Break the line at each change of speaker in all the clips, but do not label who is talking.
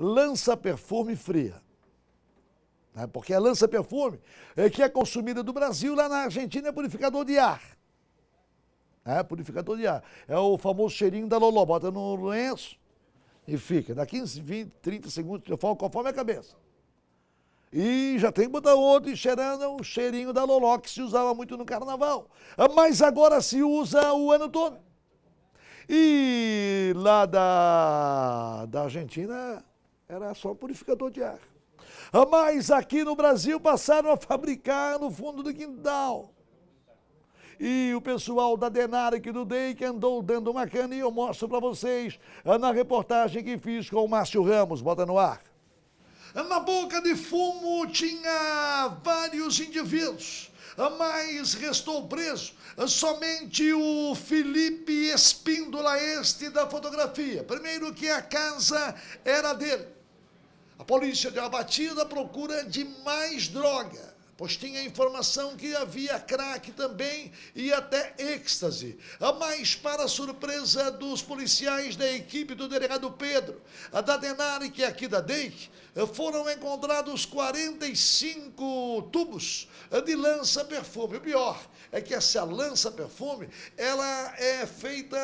lança-perfume fria. Né? Porque a lança-perfume é que é consumida do Brasil, lá na Argentina é purificador de ar. É, purificador de ar. É o famoso cheirinho da loló. Bota no lenço e fica. daqui 15, 20, 30 segundos, eu falo conforme a cabeça. E já tem que botar outro e cheirando o é um cheirinho da loló que se usava muito no carnaval. Ah, mas agora se usa o ano todo. E lá da, da Argentina era só purificador de ar. Ah, mas aqui no Brasil passaram a fabricar no fundo do quintal. E o pessoal da Denaric do Day que andou dando uma cana e eu mostro para vocês ah, na reportagem que fiz com o Márcio Ramos. Bota no ar. Ah, na boca de fumo tinha vários indivíduos, mas restou preso somente o Felipe Espíndola, este da fotografia. Primeiro que a casa era dele. A polícia deu a batida à procura de mais droga, pois tinha informação que havia crack também e até êxtase. Mas, para surpresa dos policiais da equipe do delegado Pedro, a Denari, que é aqui da DEIC, eh, foram encontrados 45 tubos eh, de lança-perfume. O pior é que essa lança-perfume, ela é feita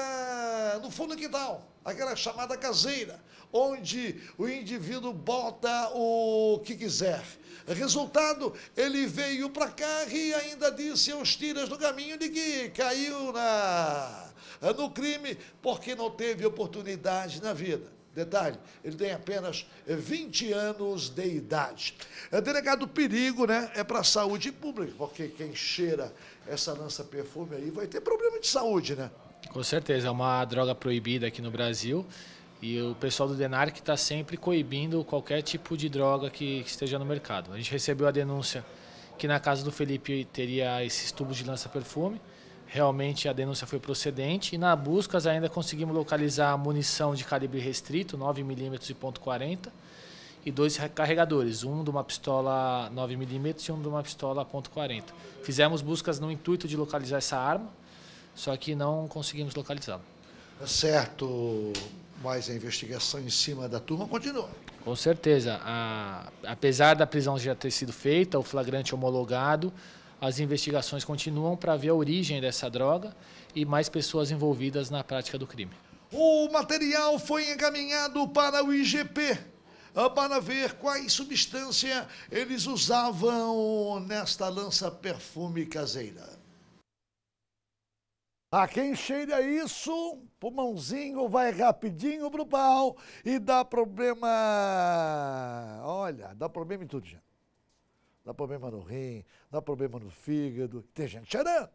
no fundo do quintal, aquela chamada caseira, onde o indivíduo bota o que quiser. Resultado, ele veio para cá e ainda disse aos tiras do caminho de que caiu na, no crime porque não teve oportunidade na vida. Detalhe, ele tem apenas 20 eh, anos de idade. É delegado perigo, né? É para a saúde pública, porque quem cheira essa lança perfume aí vai ter problema de saúde, né?
Com certeza, é uma droga proibida aqui no Brasil. E o pessoal do DENARC está sempre coibindo qualquer tipo de droga que, que esteja no mercado. A gente recebeu a denúncia que na casa do Felipe teria esses tubos de lança-perfume realmente a denúncia foi procedente. E na buscas ainda conseguimos localizar munição de calibre restrito, 9mm e .40, e dois carregadores, um de uma pistola 9mm e um de uma pistola .40. Fizemos buscas no intuito de localizar essa arma, só que não conseguimos localizá-la. Tá certo, mas a investigação em cima da turma continua. Com certeza. A, apesar da prisão já ter sido feita, o flagrante homologado, as investigações continuam para ver a origem dessa droga e mais pessoas envolvidas na prática do crime.
O material foi encaminhado para o IGP ah, para ver quais substâncias eles usavam nesta lança perfume caseira. A tá, quem cheira isso, pulmãozinho vai rapidinho pro pau e dá problema. Olha, dá problema em tudo, gente dá problema no rim, dá problema no fígado. Tem gente cheirando.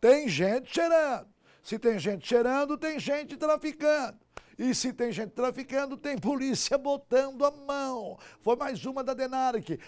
Tem gente cheirando. Se tem gente cheirando, tem gente traficando. E se tem gente traficando, tem polícia botando a mão. Foi mais uma da Denarc.